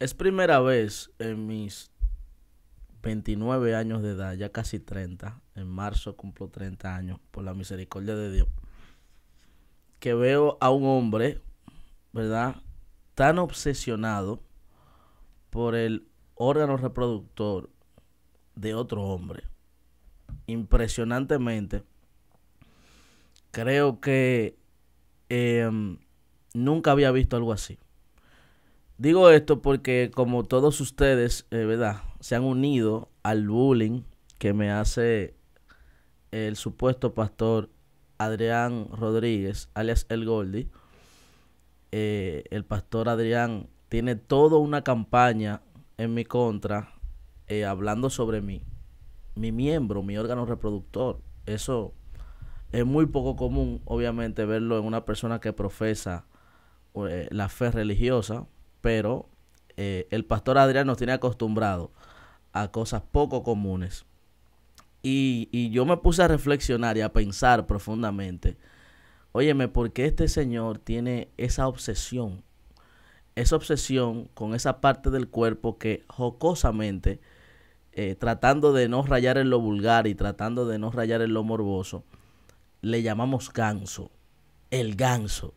Es primera vez en mis 29 años de edad, ya casi 30, en marzo cumplo 30 años, por la misericordia de Dios, que veo a un hombre, ¿verdad? Tan obsesionado por el órgano reproductor de otro hombre. Impresionantemente, creo que em, nunca había visto algo así. Digo esto porque como todos ustedes, eh, ¿verdad? Se han unido al bullying que me hace el supuesto pastor Adrián Rodríguez, alias El Goldi. Eh, el pastor Adrián tiene toda una campaña en mi contra eh, hablando sobre mí, mi miembro, mi órgano reproductor. Eso es muy poco común, obviamente, verlo en una persona que profesa la fe religiosa, pero eh, el pastor Adrián nos tiene acostumbrado a cosas poco comunes. Y, yo me puse a reflexionar y a pensar profundamente, óyeme, ¿por qué este señor tiene esa obsesión? Esa obsesión con esa parte del cuerpo que jocosamente, eh, tratando de no rayar en lo vulgar y tratando de no rayar en lo morboso, le llamamos ganso, el ganso.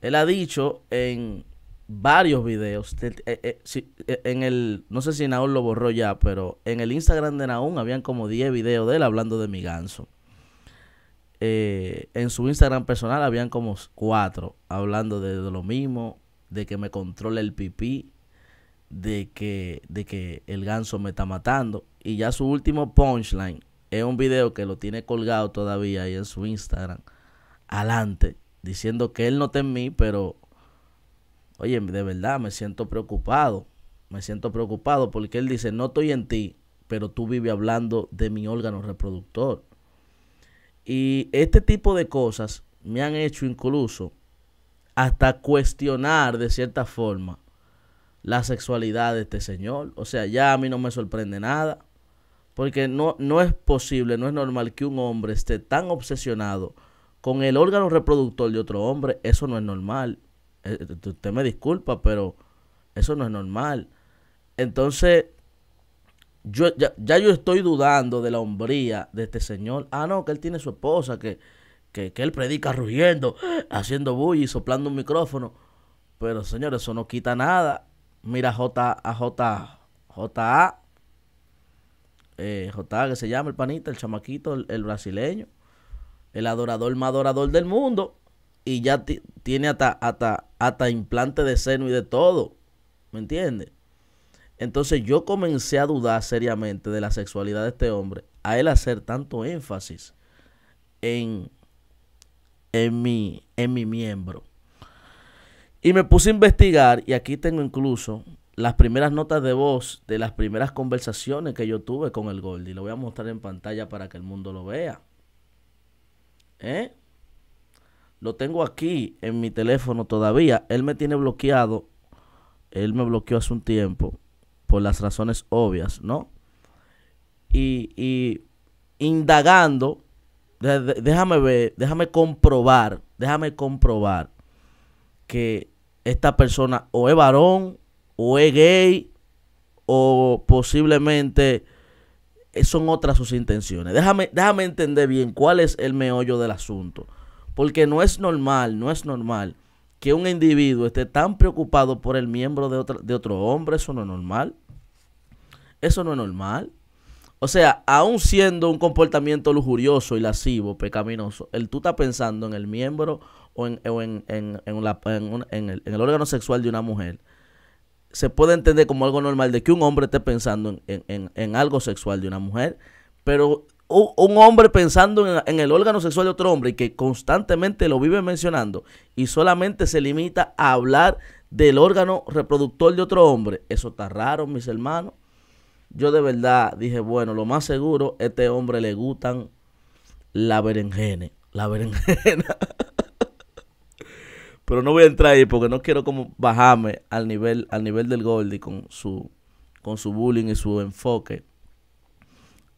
Él ha dicho en varios videos. Eh, eh, eh, en el, no sé si Naón lo borró ya, pero en el Instagram de Naón habían como 10 videos de él hablando de mi ganso. en su Instagram personal habían como 4 hablando de, lo mismo, de que me controla el pipí, de que, de que el ganso me está matando. Y ya su último punchline es un video que lo tiene colgado todavía ahí en su Instagram, adelante, diciendo que él no está en mí, pero oye, de verdad me siento preocupado, me siento preocupado porque él dice, no estoy en ti, pero tú vives hablando de mi órgano reproductor. Y este tipo de cosas me han hecho incluso hasta cuestionar de cierta forma la sexualidad de este señor. O sea, ya a mí no me sorprende nada. Porque no, no es posible, no es normal que un hombre esté tan obsesionado con el órgano reproductor de otro hombre. Eso no es normal. Eh, eh, usted me disculpa, pero eso no es normal. Entonces, yo, ya, yo estoy dudando de la hombría de este señor. Ah, no, que él tiene su esposa, que, él predica rugiendo, haciendo bulla y soplando un micrófono. Pero señor eso no quita nada. Mira J, a J, JA, eh, JA que se llama el panita, el chamaquito, el, el brasileño, el adorador más adorador del mundo y ya tiene hasta, hasta, implante de seno y de todo. ¿Me entiendes? Entonces yo comencé a dudar seriamente de la sexualidad de este hombre, a él hacer tanto énfasis en, en, mi, en mi miembro. Y me puse a investigar, y aquí tengo incluso las primeras notas de voz de las primeras conversaciones que yo tuve con el Goldie. Lo voy a mostrar en pantalla para que el mundo lo vea. ¿Eh? Lo tengo aquí en mi teléfono todavía. Él me tiene bloqueado. Él me bloqueó hace un tiempo por las razones obvias, ¿no? Y, indagando, déjame ver, déjame comprobar, déjame comprobar que esta persona o es varón, o es gay, o posiblemente son otras sus intenciones. Déjame, déjame entender bien cuál es el meollo del asunto. Porque no es normal, no es normal que un individuo esté tan preocupado por el miembro de, otro, hombre. Eso no es normal. Eso no es normal. O sea, aún siendo un comportamiento lujurioso y lascivo, pecaminoso, el tú estás pensando en el miembro o en, el, el, órgano sexual de una mujer, se puede entender como algo normal de que un hombre esté pensando en, algo sexual de una mujer, pero un hombre pensando en, el órgano sexual de otro hombre y que constantemente lo vive mencionando y solamente se limita a hablar del órgano reproductor de otro hombre, eso está raro, mis hermanos. Yo de verdad dije, bueno, lo más seguro, este hombre le gustan la berenjena, la berenjena. Pero no voy a entrar ahí porque no quiero como bajarme al nivel, al nivel del Goldie con su, con su bullying y su enfoque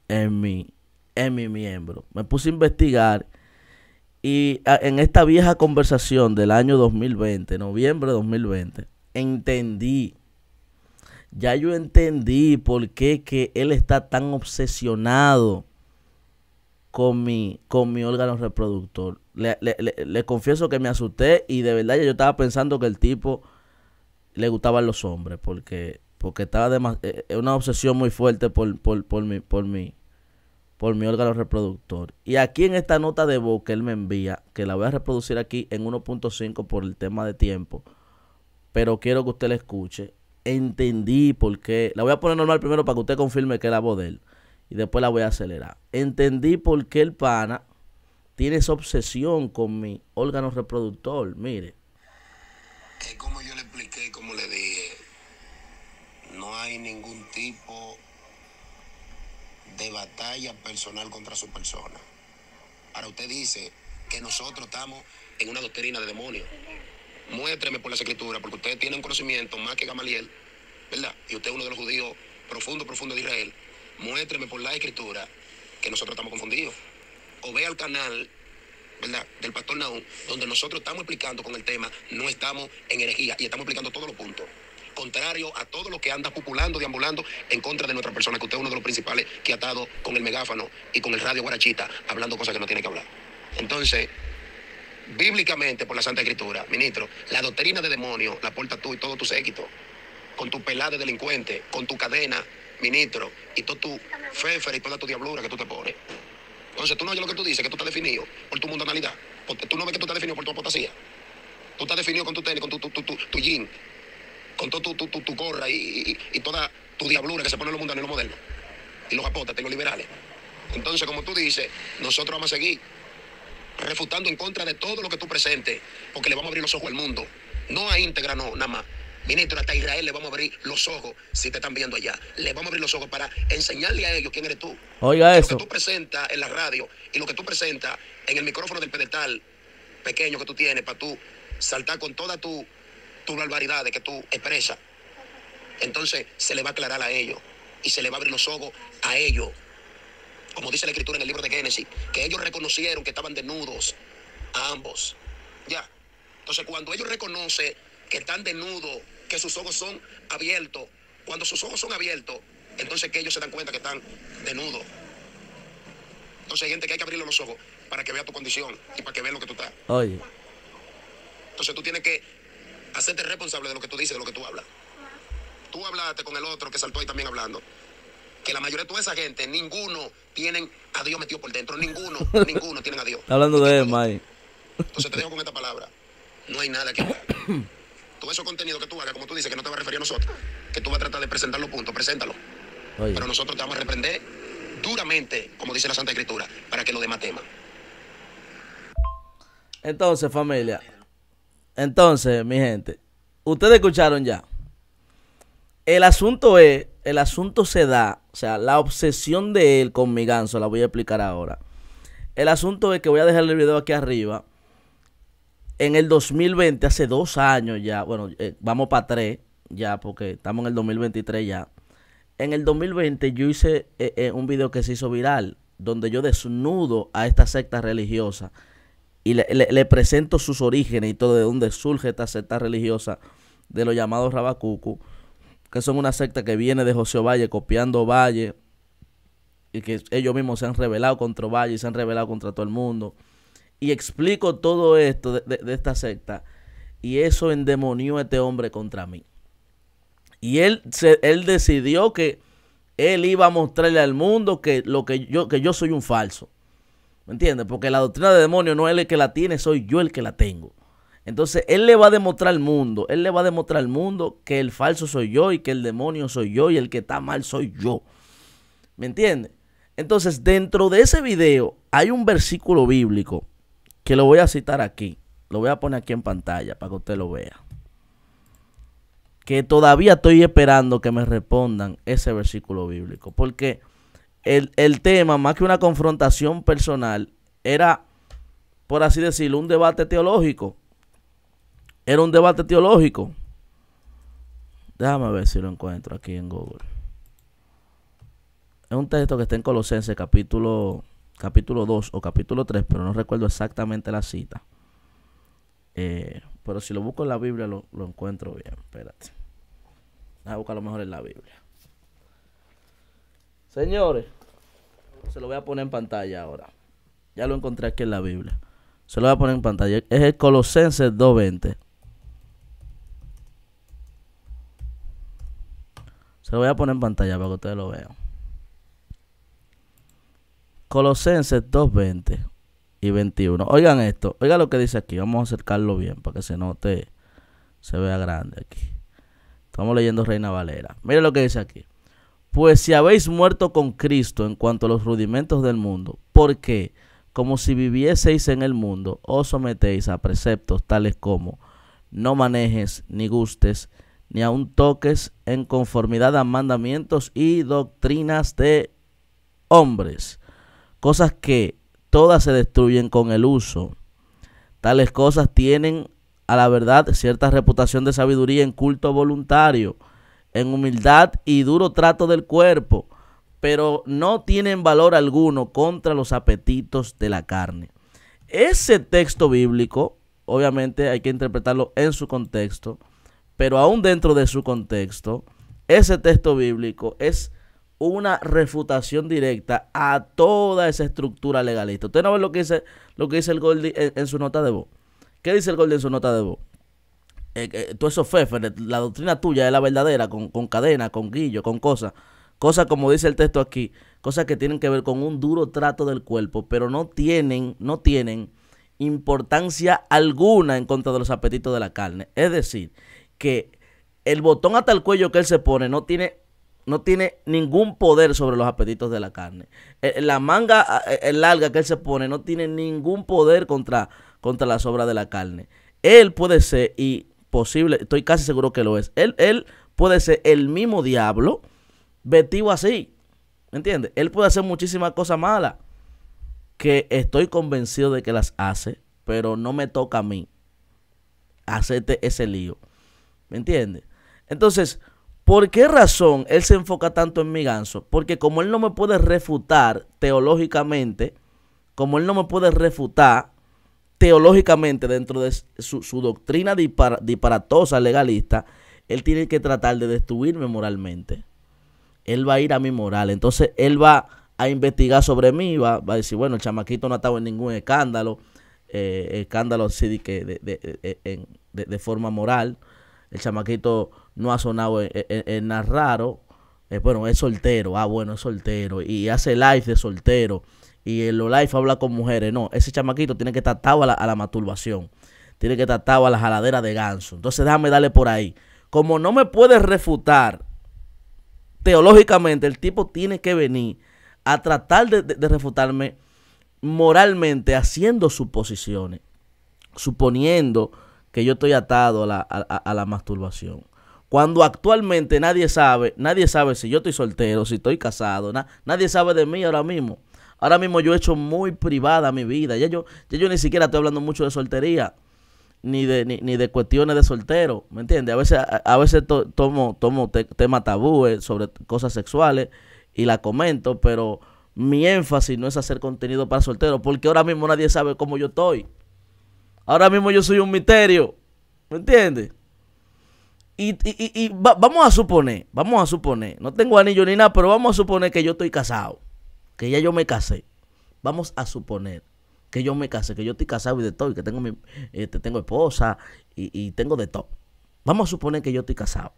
en mi, en mi miembro. Me puse a investigar y en esta vieja conversación del año 2020, noviembre de 2020, entendí. Ya yo entendí por qué que él está tan obsesionado con mi, con mi órgano reproductor. Le, confieso que me asusté y de verdad yo estaba pensando que el tipo le gustaban los hombres porque porque estaba eh, eh, una obsesión muy fuerte por, por, por mi por mi por mi órgano reproductor. Y aquí en esta nota de voz que él me envía, que la voy a reproducir aquí en 1.5 por el tema de tiempo, pero quiero que usted la escuche. Entendí por qué. La voy a poner normal primero para que usted confirme que es la voz de él. Y después la voy a acelerar. Entendí por qué el pana tiene esa obsesión con mi órgano reproductor. Mire. Es como yo le expliqué, como le dije, no hay ningún tipo de batalla personal contra su persona. Ahora usted dice que nosotros estamos en una doctrina de demonios. Muéstreme por las escrituras, porque usted tiene un conocimiento más que Gamaliel, ¿verdad? Y usted es uno de los judíos profundo, profundo de Israel. Muéstreme por la escritura que nosotros estamos confundidos. O ve al canal ¿verdad? Del pastor Naúm, donde nosotros estamos explicando con el tema, no estamos en herejía y estamos explicando todos los puntos contrario a todo lo que anda populando, deambulando en contra de nuestra persona, que usted es uno de los principales que ha atado con el megáfono y con el radio guarachita, hablando cosas que no tiene que hablar. Entonces, bíblicamente por la Santa Escritura, ministro, la doctrina de demonio la aporta tú y todo tu séquito, con tu pelada de delincuente, con tu cadena, ministro, y todo tu fefer y toda tu diablura que tú te pones. Entonces tú no oyes lo que tú dices, que tú estás definido por tu mundanalidad. Porque tú no ves que tú estás definido por tu apotasía. Tú estás definido con tu tenis, con tu, tu jean, con todo tu, tu, corra y, toda tu diablura que se pone en los mundanos y los modernos, y los apóstoles y los liberales. Entonces, como tú dices, nosotros vamos a seguir refutando en contra de todo lo que tú presentes, porque le vamos a abrir los ojos al mundo. No a íntegra, no, nada más. Ministro, hasta Israel le vamos a abrir los ojos si te están viendo allá. Le vamos a abrir los ojos para enseñarle a ellos quién eres tú. Oiga eso. Lo que tú presentas en la radio y lo que tú presentas en el micrófono del pedestal pequeño que tú tienes para tú saltar con toda tu barbaridad de que tú expresas, entonces se le va a aclarar a ellos y se le va a abrir los ojos a ellos. Como dice la escritura en el libro de Génesis, que ellos reconocieron que estaban desnudos a ambos. Ya. Entonces, cuando ellos reconocen que están desnudos, que sus ojos son abiertos, cuando sus ojos son abiertos, entonces que ellos se dan cuenta que están desnudos. Entonces, hay gente que hay que abrirle los ojos para que vea tu condición y para que vea lo que tú estás. Entonces, tú tienes que hacerte responsable de lo que tú dices, de lo que tú hablas. Tú hablaste con el otro que saltó ahí también hablando. Que la mayoría de toda esa gente, ninguno tienen a Dios metido por dentro. Ninguno, ninguno tienen a Dios. hablando de él, Mike. Entonces te dejo con esta palabra. No hay nada que Todo ese contenido que tú hagas, como tú dices, que no te va a referir a nosotros, que tú vas a tratar de presentar los puntos, preséntalo. Pero nosotros te vamos a reprender duramente, como dice la Santa Escritura, para que lo demás tema. Entonces, familia, entonces, mi gente, ustedes escucharon ya. El asunto es, el asunto se da, o sea, la obsesión de él con mi ganso, la voy a explicar ahora. El asunto es que voy a dejar el video aquí arriba. En el 2020, hace dos años ya, bueno, eh, vamos para tres, ya, porque estamos en el 2023 ya. En el 2020 yo hice eh, eh, un video que se hizo viral, donde yo desnudo a esta secta religiosa y le, presento sus orígenes y todo de dónde surge esta secta religiosa de los llamados Rabacucu, que son una secta que viene de José Valle copiando Valle y que ellos mismos se han revelado contra Valle y se han revelado contra todo el mundo. Y explico todo esto de, esta secta y eso endemonió a este hombre contra mí. Y él, él decidió que él iba a mostrarle al mundo que, lo que, yo, que yo soy un falso ¿Me entiendes? Porque la doctrina de demonio no es el que la tiene, soy yo el que la tengo. Entonces, él le va a demostrar al mundo, él le va a demostrar al mundo que el falso soy yo y que el demonio soy yo y el que está mal soy yo. ¿Me entiendes? Entonces, dentro de ese video hay un versículo bíblico que lo voy a citar aquí. Lo voy a poner aquí en pantalla para que usted lo vea. Que todavía estoy esperando que me respondan ese versículo bíblico. Porque el, tema, más que una confrontación personal, era, por así decirlo, un debate teológico. Era un debate teológico. Déjame ver si lo encuentro aquí en Google. Es un texto que está en Colosenses capítulo, capítulo 2 o capítulo 3, pero no recuerdo exactamente la cita. Eh, pero si lo busco en la Biblia lo, lo encuentro bien. Espérate. Déjame buscar lo mejor en la Biblia. Señores, se lo voy a poner en pantalla ahora. Ya lo encontré aquí en la Biblia. Se lo voy a poner en pantalla. Es el Colosenses 2.20. Se lo voy a poner en pantalla para que ustedes lo vean. Colosenses 2.20 y 21. Oigan esto. Oigan lo que dice aquí. Vamos a acercarlo bien para que se note. Se vea grande aquí. Estamos leyendo Reina Valera. Miren lo que dice aquí. Pues si habéis muerto con Cristo en cuanto a los rudimentos del mundo, ¿por qué? Como si vivieseis en el mundo, os sometéis a preceptos tales como no manejes ni gustes, ni aun toques en conformidad a mandamientos y doctrinas de hombres, cosas que todas se destruyen con el uso. Tales cosas tienen a la verdad cierta reputación de sabiduría en culto voluntario, en humildad y duro trato del cuerpo, pero no tienen valor alguno contra los apetitos de la carne. Ese texto bíblico, obviamente hay que interpretarlo en su contexto, pero aún dentro de su contexto, ese texto bíblico es una refutación directa a toda esa estructura legalista. Usted no ve lo que dice, lo que dice el Goldie en, en su nota de voz. ¿Qué dice el Goldie en su nota de voz? eh, eh, la doctrina tuya es la verdadera, con, con cadena, con guillo, con cosas. Cosas como dice el texto aquí, cosas que tienen que ver con un duro trato del cuerpo, pero no tienen, no tienen importancia alguna en contra de los apetitos de la carne. Es decir, que el botón hasta el cuello que él se pone no tiene no tiene ningún poder sobre los apetitos de la carne. Eh, la manga ah, eh, eh, larga que él se pone no tiene ningún poder contra, contra las obras de la carne. Él puede ser, y posible, estoy casi seguro que lo es. Él, él puede ser el mismo diablo vestido así. ¿Me entiendes? Él puede hacer muchísimas cosas malas que estoy convencido de que las hace, pero no me toca a mí hacerte ese lío. ¿Me entiendes? Entonces, ¿por qué razón él se enfoca tanto en mi ganso? Porque como él no me puede refutar teológicamente, como él no me puede refutar teológicamente dentro de su, doctrina disparatosa legalista, él tiene que tratar de destruirme moralmente. Él va a ir a mi moral. Entonces él va a investigar sobre mí, va, va a decir, bueno, el chamaquito no ha estado en ningún escándalo, eh, escándalo sí, eh, eh, de, de, forma moral, el chamaquito no ha sonado en, nada raro, bueno, es soltero, ah, bueno, es soltero, y hace live de soltero y el life habla con mujeres. No, ese chamaquito tiene que estar atado a la, masturbación. Tiene que estar atado a la jaladera de ganso. Entonces déjame darle por ahí. Como no me puedes refutar teológicamente, el tipo tiene que venir a tratar de, refutarme moralmente, haciendo suposiciones, suponiendo que yo estoy atado a la, masturbación cuando actualmente nadie sabe, nadie sabe si yo estoy soltero, si estoy casado, nadie sabe de mí ahora mismo. Ahora mismo yo he hecho muy privada mi vida. Ya yo, yo ni siquiera estoy hablando mucho de soltería, ni de, ni, de cuestiones de soltero, ¿me entiendes? A veces, a, veces tomo, tomo temas tabúes sobre cosas sexuales y la comento, pero mi énfasis no es hacer contenido para solteros, porque ahora mismo nadie sabe cómo yo estoy. Ahora mismo yo soy un misterio, ¿me entiendes? Y, vamos a suponer, vamos a suponer, no tengo anillo ni nada, pero vamos a suponer que yo estoy casado que ya yo me casé, vamos a suponer que yo me casé, que yo estoy casado y de todo, y que tengo, mi, este, tengo esposa y, y tengo de todo. Vamos a suponer que yo estoy casado.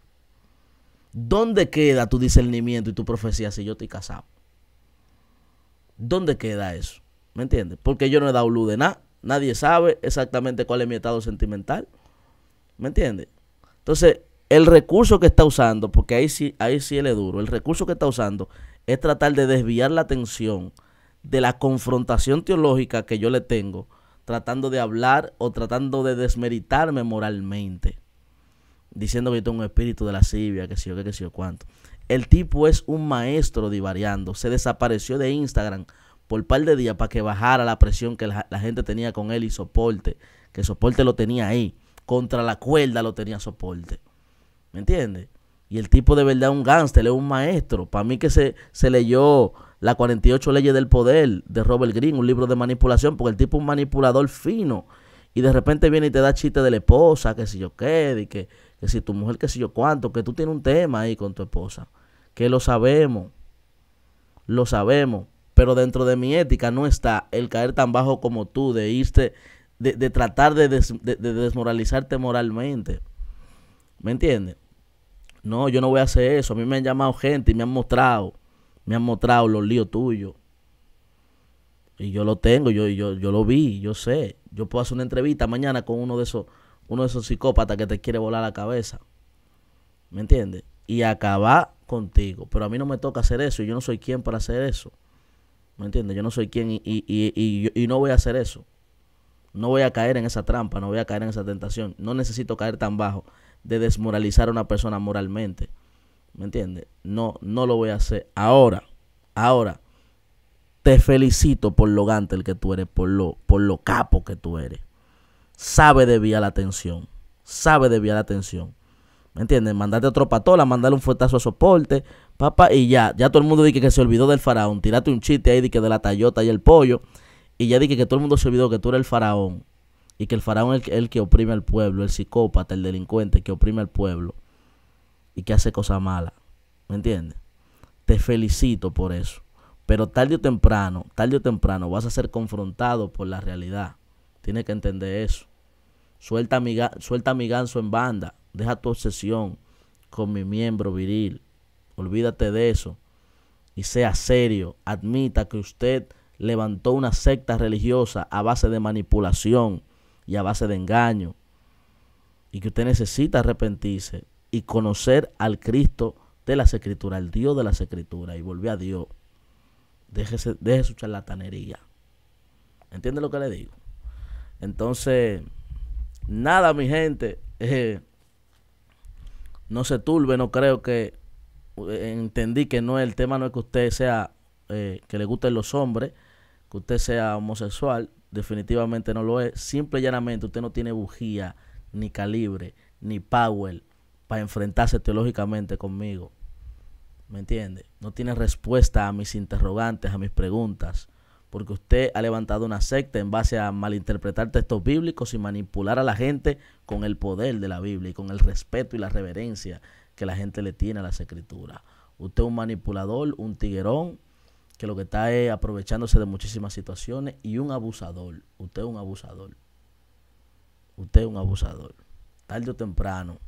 ¿Dónde queda tu discernimiento y tu profecía si yo estoy casado? ¿Dónde queda eso? ¿Me entiendes? Porque yo no he dado luz de nada. Nadie sabe exactamente cuál es mi estado sentimental. ¿Me entiendes? Entonces, el recurso que está usando, porque ahí sí, ahí sí él es duro, el recurso que está usando es tratar de desviar la atención de la confrontación teológica que yo le tengo, tratando de hablar o tratando de desmeritarme moralmente, diciendo que yo tengo un espíritu de lascivia, que sé yo qué, que sé yo cuánto. El tipo es un maestro divariando, se desapareció de Instagram por par de días para que bajara la presión que la, la gente tenía con él y soporte, que soporte lo tenía ahí, contra la cuerda lo tenía soporte. ¿Me entiendes? Y el tipo de verdad es un gángster, es un maestro. Para mí que se, se leyó la 48 leyes del poder de Robert Greene, un libro de manipulación, porque el tipo es un manipulador fino. Y de repente viene y te da chiste de la esposa, que si yo qué, que, si tu mujer, que si yo cuánto, que tú tienes un tema ahí con tu esposa. Que lo sabemos, lo sabemos. Pero dentro de mi ética no está el caer tan bajo como tú, de irte, de, tratar de, de desmoralizarte moralmente. ¿Me entiendes? No, yo no voy a hacer eso. A mí me han llamado gente y me han mostrado. Me han mostrado los líos tuyos. Y yo lo tengo, yo, yo, yo lo vi, yo sé. Yo puedo hacer una entrevista mañana con uno de esos, uno de esos psicópatas que te quiere volar la cabeza. ¿Me entiendes? Y acabar contigo. Pero a mí no me toca hacer eso. Y yo no soy quien para hacer eso. ¿Me entiendes? Yo no soy quien y, y, y, y, no voy a hacer eso. No voy a caer en esa trampa, no voy a caer en esa tentación. No necesito caer tan bajo de desmoralizar a una persona moralmente. ¿Me entiendes? No, no lo voy a hacer. Ahora, ahora, te felicito por lo gante el que tú eres, por lo, por lo capo que tú eres. Sabe de vía la atención. Sabe de vía la atención. ¿Me entiendes? Mandarte otro patola, mandale un fuetazo a soporte, papá, y ya. Ya todo el mundo dice que se olvidó del faraón. Tírate un chiste ahí de que de la tallota y el pollo. Y ya dije que todo el mundo se olvidó que tú eres el faraón y que el faraón es el, que oprime al pueblo, el psicópata, el delincuente que oprime al pueblo y que hace cosas malas. ¿Me entiendes? Te felicito por eso. Pero tarde o temprano, tarde o temprano vas a ser confrontado por la realidad. Tienes que entender eso. Suelta mi, suelta mi ganso en banda. Deja tu obsesión con mi miembro viril. Olvídate de eso. Y sea serio. Admita que usted levantó una secta religiosa a base de manipulación y a base de engaño. Y que usted necesita arrepentirse y conocer al Cristo de las Escrituras, al Dios de las Escrituras, y volver a Dios. Déjese, deje su charlatanería. ¿Entiende lo que le digo? Entonces, nada, mi gente. Eh, no se turbe, no creo que eh, entendí que no el tema no es que usted sea eh, que le gusten los hombres, que usted sea homosexual, definitivamente no lo es. Simple y llanamente usted no tiene bujía, ni calibre, ni power para enfrentarse teológicamente conmigo. ¿Me entiende? No tiene respuesta a mis interrogantes, a mis preguntas, porque usted ha levantado una secta en base a malinterpretar textos bíblicos y manipular a la gente con el poder de la Biblia y con el respeto y la reverencia que la gente le tiene a las escrituras. Usted es un manipulador, un tiguerón, que lo que está es aprovechándose de muchísimas situaciones y un abusador. Usted es un abusador. Usted es un abusador. Tarde o temprano,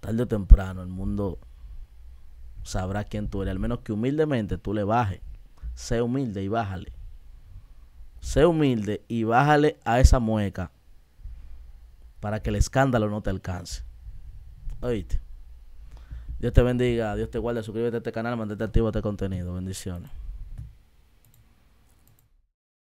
tarde o temprano el mundo sabrá quién tú eres. Al menos que humildemente tú le bajes. Sé humilde y bájale. Sé humilde y bájale a esa mueca para que el escándalo no te alcance. Oíste. Dios te bendiga, Dios te guarde, suscríbete a este canal, mantente activo este contenido. Bendiciones.